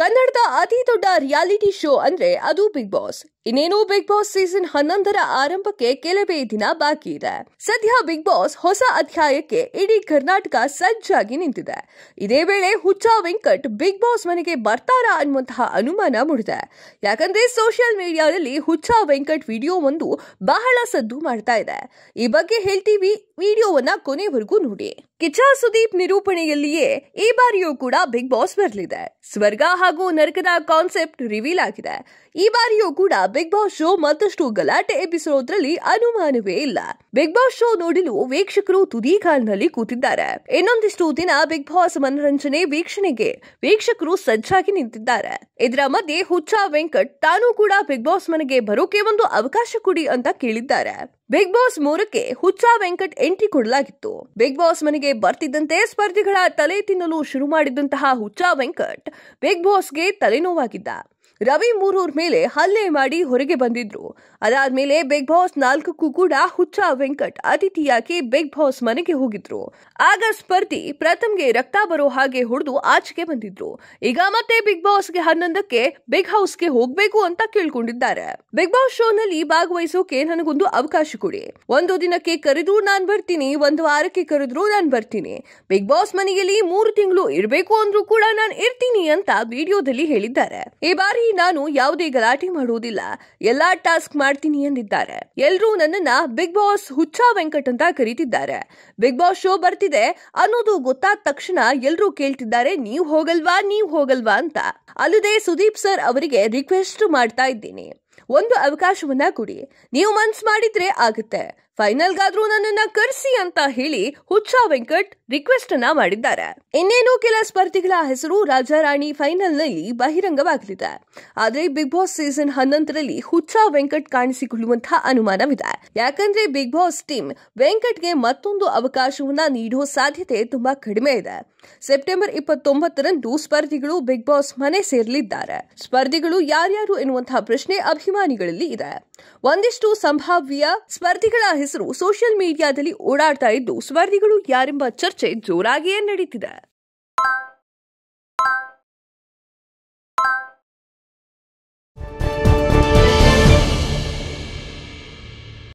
ಕನ್ನಡದ ಅತಿ ದೊಡ್ಡ ರಿಯಾಲಿಟಿ ಶೋ ಅಂದ್ರೆ ಅದು ಬಿಗ್ ಬಾಸ್ ಇನ್ನೇನು ಬಿಗ್ ಬಾಸ್ ಸೀಸನ್ ಹನ್ನೊಂದರ ಆರಂಭಕ್ಕೆ ಕೆಲವೇ ದಿನ ಬಾಕಿ ಇದೆ ಸದ್ಯ ಬಿಗ್ ಬಾಸ್ ಹೊಸ ಅಧ್ಯಾಯಕ್ಕೆ ಇಡೀ ಕರ್ನಾಟಕ ಸಜ್ಜಾಗಿ ನಿಂತಿದೆ ಇದೇ ವೇಳೆ ಹುಚ್ಚ ವೆಂಕಟ್ ಬಿಗ್ ಬಾಸ್ ಮನೆಗೆ ಬರ್ತಾರಾ ಅನ್ನುವಂತಹ ಅನುಮಾನ ಮೂಡಿದೆ ಯಾಕಂದ್ರೆ ಸೋಷಿಯಲ್ ಮೀಡಿಯಾದಲ್ಲಿ ಹುಚ್ಚ ವೆಂಕಟ್ ವಿಡಿಯೋ ಒಂದು ಬಹಳ ಸದ್ದು ಮಾಡ್ತಾ ಇದೆ ಈ ಬಗ್ಗೆ ಹೇಳ್ತೀವಿ ವಿಡಿಯೋವನ್ನ ಕೊನೆವರೆಗೂ ನೋಡಿ ಕಿಚ್ಚ ಸುದೀಪ್ ನಿರೂಪಣೆಯಲ್ಲಿಯೇ ಈ ಬಾರಿಯೂ ಕೂಡ ಬಿಗ್ ಬಾಸ್ ಬರಲಿದೆ ಸ್ವರ್ಗ ಹಾಗೂ ನರಕದ ಕಾನ್ಸೆಪ್ಟ್ ರಿವೀಲ್ ಆಗಿದೆ ಈ ಬಾರಿಯೂ ಕೂಡ ಬಿಗ್ ಬಾಸ್ ಶೋ ಮತ್ತಷ್ಟು ಗಲಾಟೆ ಎಬ್ಬಿಸಿರೋದ್ರಲ್ಲಿ ಅನುಮಾನವೇ ಇಲ್ಲ ಬಿಗ್ ಬಾಸ್ ಶೋ ನೋಡಲು ವೀಕ್ಷಕರು ತುದಿ ಕಾಲಿನಲ್ಲಿ ಕೂತಿದ್ದಾರೆ ಇನ್ನೊಂದಿಷ್ಟು ದಿನ ಬಿಗ್ ಬಾಸ್ ಮನರಂಜನೆ ವೀಕ್ಷಣೆಗೆ ವೀಕ್ಷಕರು ಸಜ್ಜಾಗಿ ನಿಂತಿದ್ದಾರೆ ಇದರ ಮಧ್ಯೆ ಹುಚ್ಚ ವೆಂಕಟ್ ತಾನು ಕೂಡ ಬಿಗ್ ಬಾಸ್ ಮನೆಗೆ ಬರೋಕೆ ಒಂದು ಅವಕಾಶ ಕೊಡಿ ಅಂತ ಕೇಳಿದ್ದಾರೆ ಬಿಗ್ ಬಾಸ್ ಮೂರಕ್ಕೆ ಹುಚ್ಚ ವೆಂಕಟ್ ಎಂಟ್ರಿ ಕೊಡಲಾಗಿತ್ತು ಬಿಗ್ ಬಾಸ್ ಮನೆಗೆ ಬರ್ತಿದ್ದಂತೆ ಸ್ಪರ್ಧಿಗಳ ತಲೆ ತಿನ್ನಲು ಶುರು ಮಾಡಿದಂತಹ ಹುಚ್ಚ ವೆಂಕಟ್ ಬಿಗ್ ಬಾಸ್ಗೆ ತಲೆನೋವಾಗಿದ್ದ ರವಿ ಮೂರೂರ್ ಮೇಲೆ ಹಲ್ಲೆ ಮಾಡಿ ಹೊರಗೆ ಬಂದಿದ್ರು ಅದಾದ್ಮೇಲೆ ಬಿಗ್ ಬಾಸ್ ನಾಲ್ಕಕ್ಕೂ ಕೂಡ ಹುಚ್ಚ ವೆಂಕಟ್ ಅತಿಥಿಯಾಗಿ ಬಿಗ್ ಬಾಸ್ ಮನೆಗೆ ಹೋಗಿದ್ರು ಆಗ ಸ್ಪರ್ಧಿ ಪ್ರಥಮ್ಗೆ ರಕ್ತ ಬರೋ ಹಾಗೆ ಹೊಡೆದು ಆಚೆಗೆ ಬಂದಿದ್ರು ಈಗ ಮತ್ತೆ ಬಿಗ್ ಗೆ ಹನ್ನೊಂದಕ್ಕೆ ಬಿಗ್ ಹೌಸ್ಗೆ ಹೋಗ್ಬೇಕು ಅಂತ ಕೇಳ್ಕೊಂಡಿದ್ದಾರೆ ಬಿಗ್ ಬಾಸ್ ಶೋನಲ್ಲಿ ಭಾಗವಹಿಸೋಕೆ ನನಗೊಂದು ಅವಕಾಶ ಕೊಡಿ ಒಂದು ದಿನಕ್ಕೆ ಕರೆದು ನಾನು ಬರ್ತೀನಿ ಒಂದು ವಾರಕ್ಕೆ ಕರೆದ್ರು ನಾನು ಬರ್ತೀನಿ ಬಿಗ್ ಬಾಸ್ ಮನೆಯಲ್ಲಿ ಮೂರು ತಿಂಗಳು ಇರಬೇಕು ಅಂದ್ರೂ ಕೂಡ ನಾನು ಇರ್ತೀನಿ ಅಂತ ವಿಡಿಯೋದಲ್ಲಿ ಹೇಳಿದ್ದಾರೆ ಈ ಬಾರಿ ನಾನು ಯಾವುದೇ ಗಲಾಟೆ ಮಾಡುವುದಿಲ್ಲ ಎಲ್ಲಾ ಟಾಸ್ಕ್ ಮಾಡ್ತೀನಿ ಎಂದಿದ್ದಾರೆ ಎಲ್ರೂ ನನ್ನನ್ನ ಬಿಗ್ ಬಾಸ್ ಹುಚ್ಚ ವೆಂಕಟ್ ಅಂತ ಕರೀತಿದ್ದಾರೆ ಬಿಗ್ ಬಾಸ್ ಶೋ ಬರ್ತಿದೆ ಅನ್ನೋದು ಗೊತ್ತಾದ ತಕ್ಷಣ ಎಲ್ರೂ ಕೇಳ್ತಿದ್ದಾರೆ ನೀವ್ ಹೋಗಲ್ವಾ ನೀವ್ ಹೋಗಲ್ವಾ ಅಂತ ಅಲ್ಲದೆ ಸುದೀಪ್ ಸರ್ ಅವರಿಗೆ ರಿಕ್ವೆಸ್ಟ್ ಮಾಡ್ತಾ ಇದ್ದೀನಿ ಒಂದು ಅವಕಾಶವನ್ನ ಕೊಡಿ ನೀವು ಮನ್ಸ್ ಮಾಡಿದ್ರೆ ಆಗುತ್ತೆ ಫೈನಲ್ಗಾದ್ರೂ ನನ್ನನ್ನ ಕರೆಸಿ ಅಂತ ಹೇಳಿ ಹುಚ್ಚ ವೆಂಕಟ್ ರಿಕ್ವೆಸ್ಟ್ ಅನ್ನ ಮಾಡಿದ್ದಾರೆ ಇನ್ನೇನು ಕೆಲ ಸ್ಪರ್ಧಿಗಳ ಹೆಸರು ರಾಜಾರಾಣಿ ಫೈನಲ್ನಲ್ಲಿ ಬಹಿರಂಗವಾಗಲಿದೆ ಆದರೆ ಬಿಗ್ ಬಾಸ್ ಸೀಸನ್ ಹನ್ನೊಂದರಲ್ಲಿ ಹುಚ್ಚ ವೆಂಕಟ್ ಕಾಣಿಸಿಕೊಳ್ಳುವಂತಹ ಅನುಮಾನವಿದೆ ಯಾಕಂದ್ರೆ ಬಿಗ್ ಬಾಸ್ ಟೀಮ್ ವೆಂಕಟ್ಗೆ ಮತ್ತೊಂದು ಅವಕಾಶವನ್ನ ನೀಡುವ ಸಾಧ್ಯತೆ ತುಂಬಾ ಕಡಿಮೆ ಇದೆ ಸೆಪ್ಟೆಂಬರ್ ಇಪ್ಪತ್ತೊಂಬತ್ತರಂದು ಸ್ಪರ್ಧಿಗಳು ಬಿಗ್ ಬಾಸ್ ಮನೆ ಸೇರಲಿದ್ದಾರೆ ಸ್ಪರ್ಧಿಗಳು ಯಾರ್ಯಾರು ಎನ್ನುವಂತಹ ಪ್ರಶ್ನೆ ಅಭಿಮಾನಿಗಳಲ್ಲಿ ಇದೆ ಒಂದಿಷ್ಟು ಸಂಭಾವ್ಯ ಸ್ಪರ್ಧಿಗಳ ಹೆಸರು ಸೋಷಿಯಲ್ ಮೀಡಿಯಾದಲ್ಲಿ ಓಡಾಡ್ತಾ ಇದ್ದು ಸ್ಪರ್ಧಿಗಳು ಯಾರೆಂಬ ಚರ್ಚೆ ಜೋರಾಗಿಯೇ ನಡೀತಿದೆ